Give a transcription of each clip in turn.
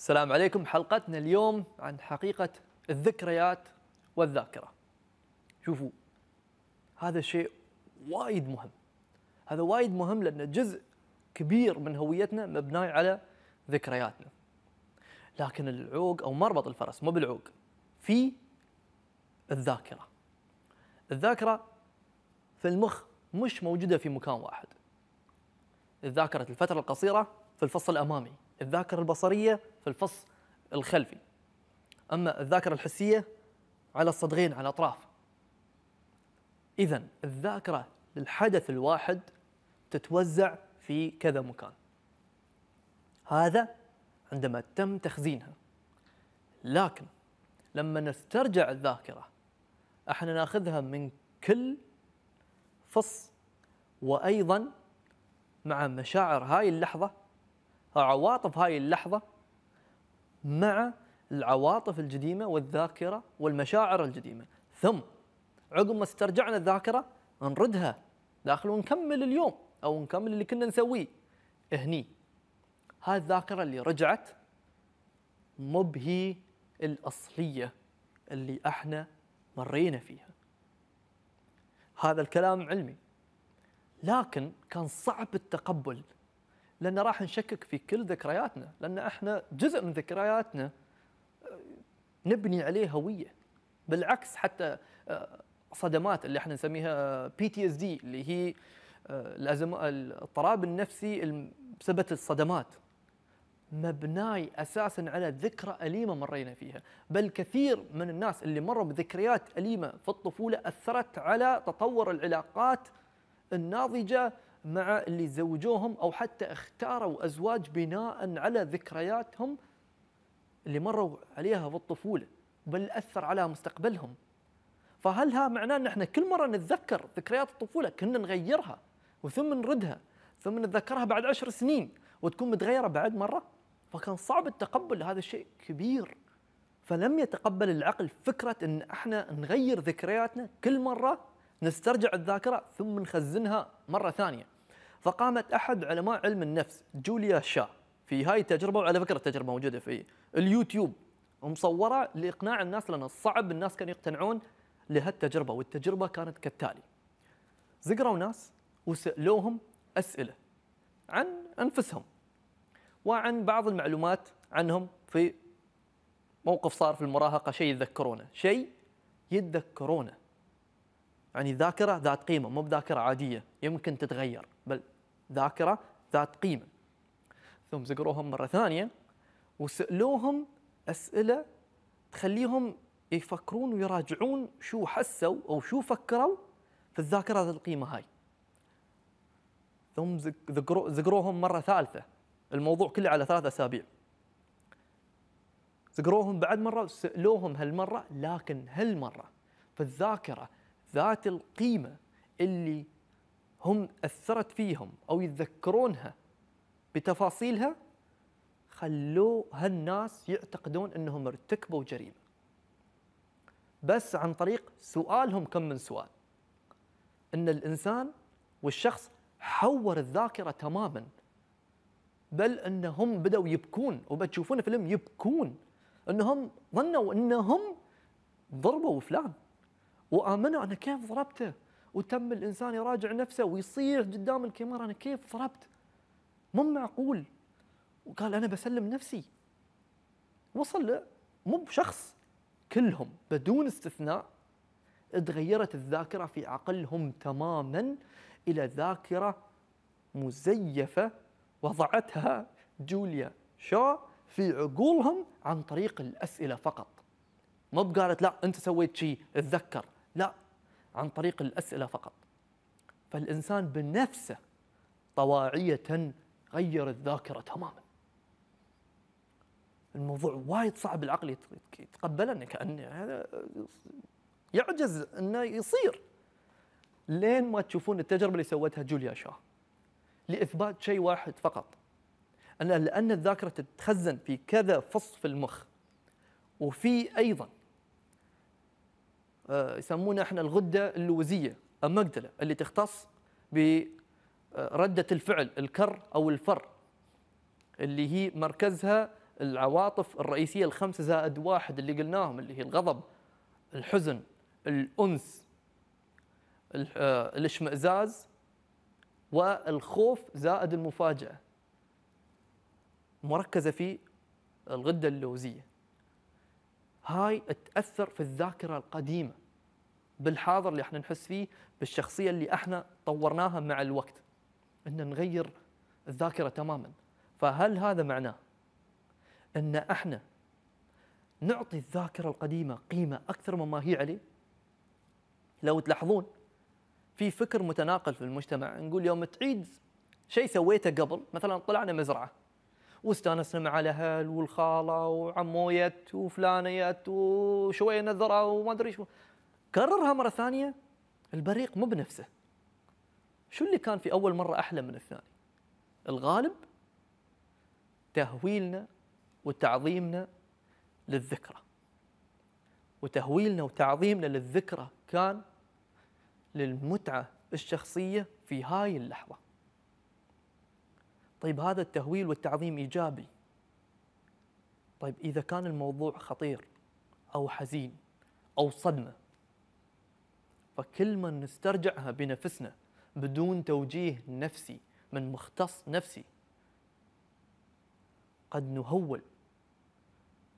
السلام عليكم حلقتنا اليوم عن حقيقة الذكريات والذاكرة شوفوا هذا شيء وايد مهم هذا وايد مهم لأن جزء كبير من هويتنا مبني على ذكرياتنا لكن العوق أو مربط الفرس مو بالعوق في الذاكرة الذاكرة في المخ مش موجودة في مكان واحد الذاكرة الفترة القصيرة في الفص الامامي الذاكره البصريه في الفص الخلفي اما الذاكره الحسيه على الصدغين على الاطراف اذا الذاكره للحدث الواحد تتوزع في كذا مكان هذا عندما تم تخزينها لكن لما نسترجع الذاكره احنا ناخذها من كل فص وايضا مع مشاعر هاي اللحظه عواطف هاي اللحظة مع العواطف القديمة والذاكرة والمشاعر القديمة ثم عقب ما استرجعنا الذاكرة نردها داخل ونكمل اليوم أو نكمل اللي كنا نسويه هني هاي الذاكرة اللي رجعت مو الأصلية اللي احنا مرينا فيها هذا الكلام علمي لكن كان صعب التقبل لان راح نشكك في كل ذكرياتنا لان احنا جزء من ذكرياتنا آه، نبني عليه هويه بالعكس حتى آه، صدمات اللي احنا نسميها بي تي اس دي اللي هي آه، الاضطراب النفسي بسبب الصدمات مبناي اساسا على ذكرى اليمه مرينا فيها، بل كثير من الناس اللي مروا بذكريات اليمه في الطفوله اثرت على تطور العلاقات الناضجه مع اللي زوجوهم او حتى اختاروا ازواج بناء على ذكرياتهم اللي مروا عليها في الطفوله بل اثر على مستقبلهم فهل ها معناه ان احنا كل مره نتذكر ذكريات الطفوله كنا نغيرها وثم نردها ثم نتذكرها بعد عشر سنين وتكون متغيره بعد مره فكان صعب التقبل هذا الشيء كبير فلم يتقبل العقل فكره ان احنا نغير ذكرياتنا كل مره نسترجع الذاكره ثم نخزنها مره ثانيه فقامت أحد علماء علم النفس جوليا شا في هاي التجربة وعلى فكرة التجربة موجودة في اليوتيوب مصورة لإقناع الناس لأن صعب الناس كانوا يقتنعون لهالتجربة والتجربة كانت كالتالي زقروا ناس وسألوهم أسئلة عن أنفسهم وعن بعض المعلومات عنهم في موقف صار في المراهقة شيء يتذكرونه شيء يتذكرونه يعني ذاكرة ذات قيمة مو بذاكرة عادية يمكن تتغير ذاكرة ذات قيمة ثم زقروهم مرة ثانية وسألوهم أسئلة تخليهم يفكرون ويراجعون شو حسوا أو شو فكروا في الذاكرة ذات القيمة هاي ثم زقروهم مرة ثالثة الموضوع كله على ثلاث أسابيع زقروهم بعد مرة وسألوهم هالمرة لكن هالمرة في الذاكرة ذات القيمة اللي هم أثرت فيهم أو يتذكرونها بتفاصيلها خلوا هالناس يعتقدون أنهم ارتكبوا جريمة بس عن طريق سؤالهم كم من سؤال أن الإنسان والشخص حور الذاكرة تماما بل أنهم بدأوا يبكون وبتشوفون فيلم يبكون أنهم ظنوا أنهم ضربوا فلان وآمنوا أنا كيف ضربته وتم الانسان يراجع نفسه ويصيح قدام الكاميرا انا كيف ضربت؟ مو معقول وقال انا بسلم نفسي وصل له مو بشخص كلهم بدون استثناء تغيرت الذاكره في عقلهم تماما الى ذاكره مزيفه وضعتها جوليا شو في عقولهم عن طريق الاسئله فقط. مو بقالت لا انت سويت شيء اتذكر، لا عن طريق الاسئله فقط فالانسان بنفسه طواعيه غير الذاكره تماما الموضوع وايد صعب العقل يتقبله انه كانه هذا يعجز انه يصير لين ما تشوفون التجربه اللي سوتها جوليا شاه لاثبات شيء واحد فقط ان لان الذاكره تتخزن في كذا فص في المخ وفي ايضا آه، يسمونها احنا الغده اللوزيه المقدلة اللي تختص برده الفعل الكر او الفر اللي هي مركزها العواطف الرئيسيه الخمسه زائد واحد اللي قلناهم اللي هي الغضب الحزن الانس آه، الاشمئزاز والخوف زائد المفاجاه مركزه في الغده اللوزيه هاي تأثر في الذاكرة القديمة بالحاضر اللي احنا نحس فيه بالشخصية اللي احنا طورناها مع الوقت ان نغير الذاكرة تماما فهل هذا معناه ان احنا نعطي الذاكرة القديمة قيمة أكثر مما هي عليه لو تلاحظون في فكر متناقل في المجتمع نقول يوم تعيد شيء سويته قبل مثلا طلعنا مزرعة واستانسنا مع الاهل والخاله وعمويت وفلانيت وفلانه وشويه نذره وما ادري شو كررها مره ثانيه البريق مو بنفسه شو اللي كان في اول مره احلى من الثاني الغالب تهويلنا وتعظيمنا للذكرى وتهويلنا وتعظيمنا للذكرى كان للمتعه الشخصيه في هاي اللحظه طيب هذا التهويل والتعظيم إيجابي طيب إذا كان الموضوع خطير أو حزين أو صدمة فكلمة نسترجعها بنفسنا بدون توجيه نفسي من مختص نفسي قد نهول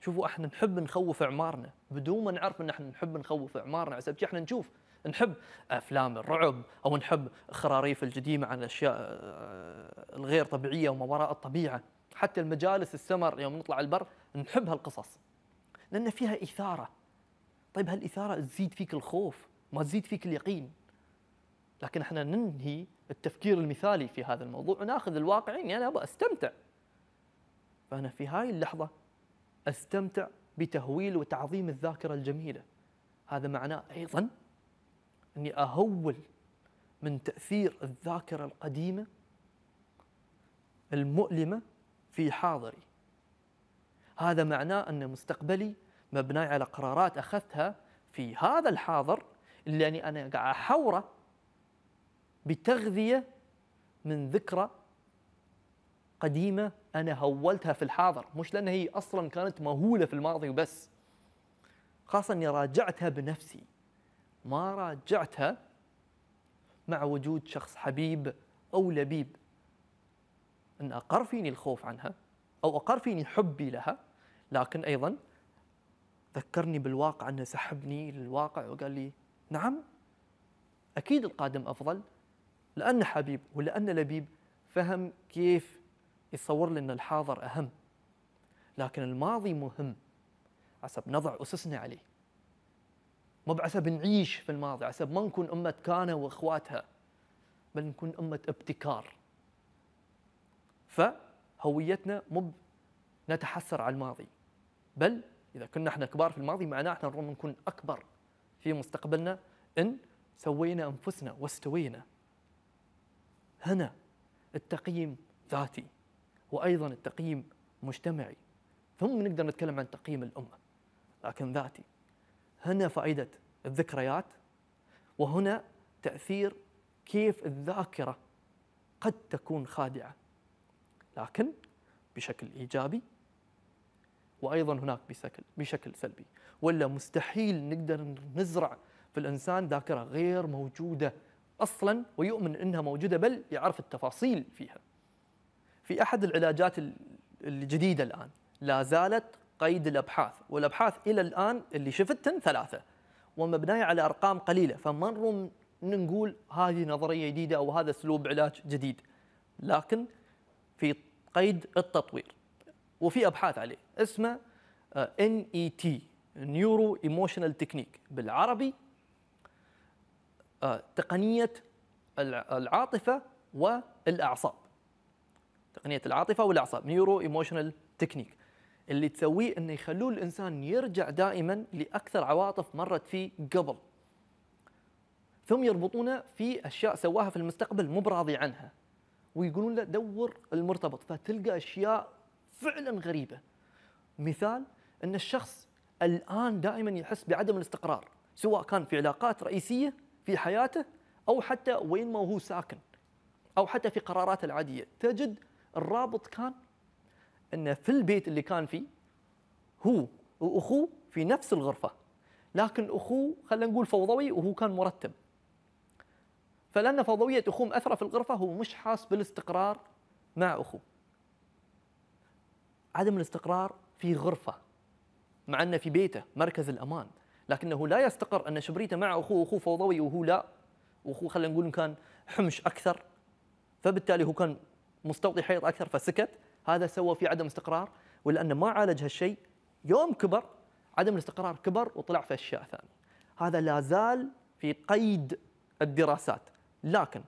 شوفوا احنا نحب نخوف اعمارنا بدون ما نعرف ان احنا نحب نخوف اعمارنا حسب احنا نشوف نحب افلام الرعب او نحب خراريف الجديمه عن الاشياء آه، الغير طبيعيه وما وراء الطبيعه حتى المجالس السمر يوم نطلع البر نحب هالقصص لان فيها اثاره طيب هالاثاره تزيد فيك الخوف ما تزيد فيك اليقين لكن احنا ننهي التفكير المثالي في هذا الموضوع وناخذ الواقعي اني يعني انا ابغى استمتع فانا في هاي اللحظه استمتع بتهويل وتعظيم الذاكره الجميله هذا معناه ايضا اني اهول من تاثير الذاكره القديمه المؤلمه في حاضري هذا معناه ان مستقبلي مبناي على قرارات اخذتها في هذا الحاضر اللي يعني انا قاعد احوره بتغذيه من ذكرى قديمه انا هولتها في الحاضر مش لان هي اصلا كانت مهوله في الماضي وبس خاصه اني راجعتها بنفسي ما راجعتها مع وجود شخص حبيب أو لبيب أن أقر فيني الخوف عنها أو أقر فيني حبي لها لكن أيضا ذكرني بالواقع أنه سحبني للواقع وقال لي نعم أكيد القادم أفضل لأن حبيب ولأن لبيب فهم كيف يصور لنا الحاضر أهم لكن الماضي مهم حسب نضع أسسنا عليه مو بعسب نعيش في الماضي عسب ما نكون أمة كان وإخواتها بل نكون أمة ابتكار فهويتنا مو نتحسر على الماضي بل إذا كنا احنا كبار في الماضي معناه احنا نروح نكون أكبر في مستقبلنا إن سوينا أنفسنا واستوينا هنا التقييم ذاتي وأيضا التقييم مجتمعي ثم نقدر نتكلم عن تقييم الأمة لكن ذاتي هنا فائدة الذكريات وهنا تأثير كيف الذاكرة قد تكون خادعة لكن بشكل إيجابي وأيضا هناك بشكل, بشكل سلبي ولا مستحيل نقدر نزرع في الإنسان ذاكرة غير موجودة أصلا ويؤمن أنها موجودة بل يعرف التفاصيل فيها في أحد العلاجات الجديدة الآن لا زالت قيد الابحاث والابحاث الى الان اللي شفتهم ثلاثه ومبنيه على ارقام قليله فما نقول هذه نظريه جديده او هذا اسلوب علاج جديد لكن في قيد التطوير وفي ابحاث عليه اسمه ان اي تي نيورو ايموشنال تكنيك بالعربي آه، تقنيه العاطفه والاعصاب تقنيه العاطفه والاعصاب نيورو ايموشنال تكنيك اللي تسويه انه يخلوه الانسان يرجع دائما لاكثر عواطف مرت فيه قبل ثم يربطونه في اشياء سواها في المستقبل مو براضي عنها ويقولون له دور المرتبط فتلقى اشياء فعلا غريبه مثال ان الشخص الان دائما يحس بعدم الاستقرار سواء كان في علاقات رئيسيه في حياته او حتى وين ما هو ساكن او حتى في قراراته العاديه تجد الرابط كان أن في البيت اللي كان فيه هو وأخوه في نفس الغرفة لكن أخوه خلينا نقول فوضوي وهو كان مرتب فلأن فوضوية أخوه مأثرة في الغرفة هو مش حاس بالاستقرار مع أخوه عدم الاستقرار في غرفة مع أنه في بيته مركز الأمان لكنه لا يستقر أن شبريته مع أخوه أخوه فوضوي وهو لا وأخوه خلينا نقول كان حمش أكثر فبالتالي هو كان مستوطي حيط أكثر فسكت هذا سوى في عدم استقرار ولأنه ما عالج هالشيء يوم كبر عدم الاستقرار كبر وطلع في أشياء ثانية هذا لا زال في قيد الدراسات لكن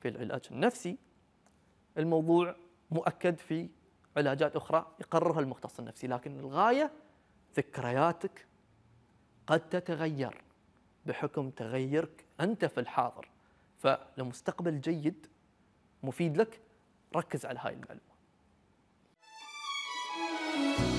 في العلاج النفسي الموضوع مؤكد في علاجات أخرى يقررها المختص النفسي لكن الغاية ذكرياتك قد تتغير بحكم تغيرك أنت في الحاضر فلمستقبل جيد مفيد لك ركز على هاي المعلومة you